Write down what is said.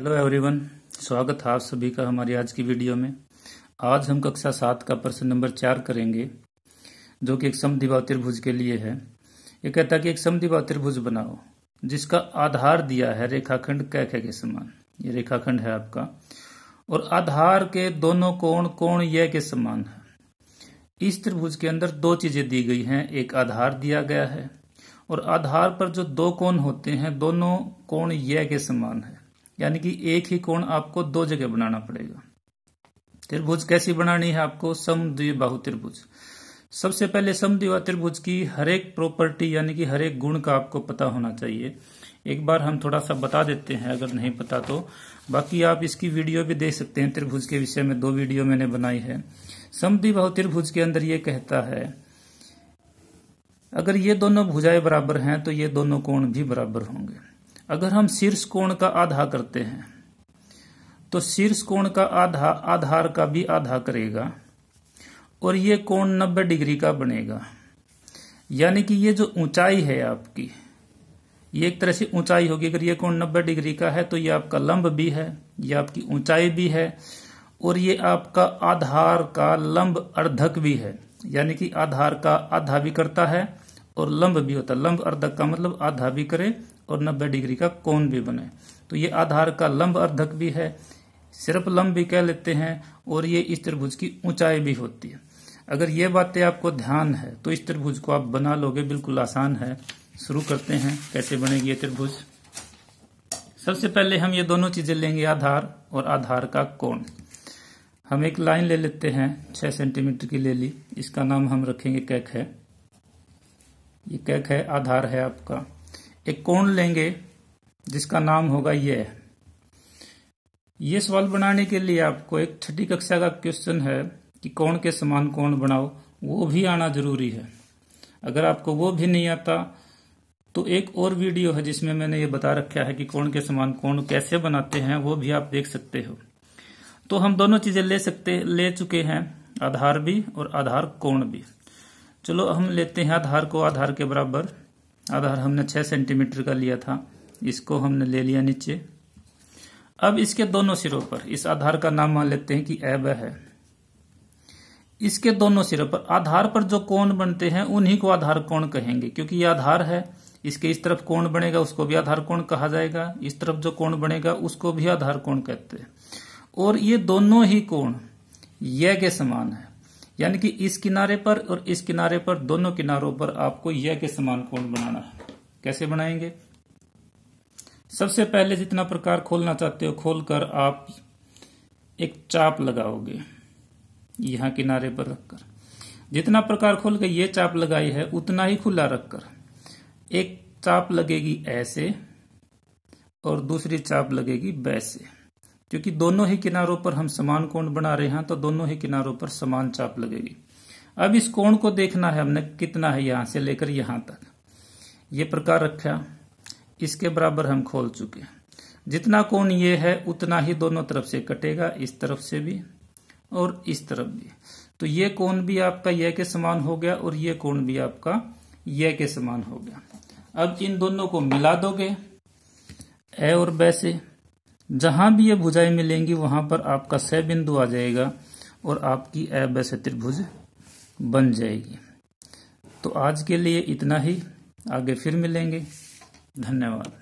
hello everyone स्वागत है आप सभी का हमारी आज की वीडियो में आज हम कक्षा सात का प्रश्न नंबर चार करेंगे जो कि एक समदिवा त्रिभुज के लिए है ये कहता है कि एक दिवा त्रिभुज बनाओ जिसका आधार दिया है रेखाखंड कै कै के समान ये रेखाखंड है आपका और आधार के दोनों कोण कोण यह के समान है इस त्रिभुज के अंदर दो चीजें दी गई हैं एक आधार दिया गया है और आधार पर जो दो कोण होते हैं दोनों कोण यह के समान है यानी कि एक ही कोण आपको दो जगह बनाना पड़ेगा त्रिभुज कैसी बनानी है आपको समद्विबाहु त्रिभुज सबसे पहले समद्विबाहु त्रिभुज की हरेक प्रॉपर्टी यानी कि हरेक गुण का आपको पता होना चाहिए एक बार हम थोड़ा सा बता देते हैं अगर नहीं पता तो बाकी आप इसकी वीडियो भी देख सकते हैं त्रिभुज के विषय में दो वीडियो मैंने बनाई है समद्विबाहु त्रिभुज के अंदर ये कहता है अगर ये दोनों भुजाएं बराबर हैं तो ये दोनों कोण भी बराबर होंगे अगर हम शीर्ष कोण का आधा करते हैं तो शीर्ष कोण का आधा आधार का भी आधा करेगा और ये कोण 90 डिग्री का बनेगा यानी कि ये जो ऊंचाई है आपकी ये एक तरह से ऊंचाई होगी अगर ये कोण 90 डिग्री का है तो ये आपका लंब भी है ये आपकी ऊंचाई भी है और ये आपका आधार का लंब अर्धक भी है यानी कि आधार का आधा भी करता है और लंब भी होता है लंब अर्धक का मतलब आधा भी करे और 90 डिग्री का कोण भी बने तो ये आधार का लंब अर्धक भी है सिर्फ लंब भी कह लेते हैं और ये इस त्रिभुज की ऊंचाई भी होती है अगर ये बातें आपको ध्यान है तो इस त्रिभुज को आप बना लोगे बिल्कुल आसान है शुरू करते हैं कैसे बनेगी ये त्रिभुज सबसे पहले हम ये दोनों चीजें लेंगे आधार और आधार का कोण हम एक लाइन ले लेते हैं छह सेंटीमीटर की ले ली इसका नाम हम रखेंगे कैक है ये कैक है आधार है आपका एक कोण लेंगे जिसका नाम होगा ये ये सवाल बनाने के लिए आपको एक छठी कक्षा का क्वेश्चन है कि कोण के समान कोण बनाओ वो भी आना जरूरी है अगर आपको वो भी नहीं आता तो एक और वीडियो है जिसमें मैंने ये बता रखा है कि कोण के समान कोण कैसे बनाते हैं वो भी आप देख सकते हो तो हम दोनों चीजें ले सकते ले चुके हैं आधार भी और आधार कोण भी चलो हम लेते हैं आधार को आधार के बराबर आधार हमने छह सेंटीमीटर का लिया था इसको हमने ले लिया नीचे अब इसके दोनों सिरों पर इस आधार का नाम मान लेते हैं कि एब है इसके दोनों सिरों पर आधार पर जो कोण बनते हैं उन्हीं को आधार कोण कहेंगे क्योंकि ये आधार है इसके इस तरफ कोण बनेगा उसको भी आधार कोण कहा जाएगा इस तरफ जो कोण बनेगा उसको भी आधार कोण कहते हैं और ये दोनों ही कोण यह के समान है यानी कि इस किनारे पर और इस किनारे पर दोनों किनारों पर आपको यह के समान कोण बनाना है कैसे बनाएंगे सबसे पहले जितना प्रकार खोलना चाहते हो खोलकर आप एक चाप लगाओगे यहां किनारे पर रखकर जितना प्रकार खोल कर ये चाप लगाई है उतना ही खुला रखकर एक चाप लगेगी ऐसे और दूसरी चाप लगेगी वैसे क्योंकि दोनों ही किनारों पर हम समान कोण बना रहे हैं तो दोनों ही किनारों पर समान चाप लगेगी अब इस कोण को देखना है हमने कितना है यहां से लेकर यहां तक ये प्रकार रखा इसके बराबर हम खोल चुके हैं जितना कोण ये है उतना ही दोनों तरफ से कटेगा इस तरफ से भी और इस तरफ भी तो ये कोण भी आपका यह के समान हो गया और ये कोण भी आपका यह के समान हो गया अब इन दोनों को मिला दोगे ए और बैसे जहां भी ये भुजाएं मिलेंगी वहां पर आपका सह बिंदु आ जाएगा और आपकी अवैसे त्रिभुज बन जाएगी तो आज के लिए इतना ही आगे फिर मिलेंगे धन्यवाद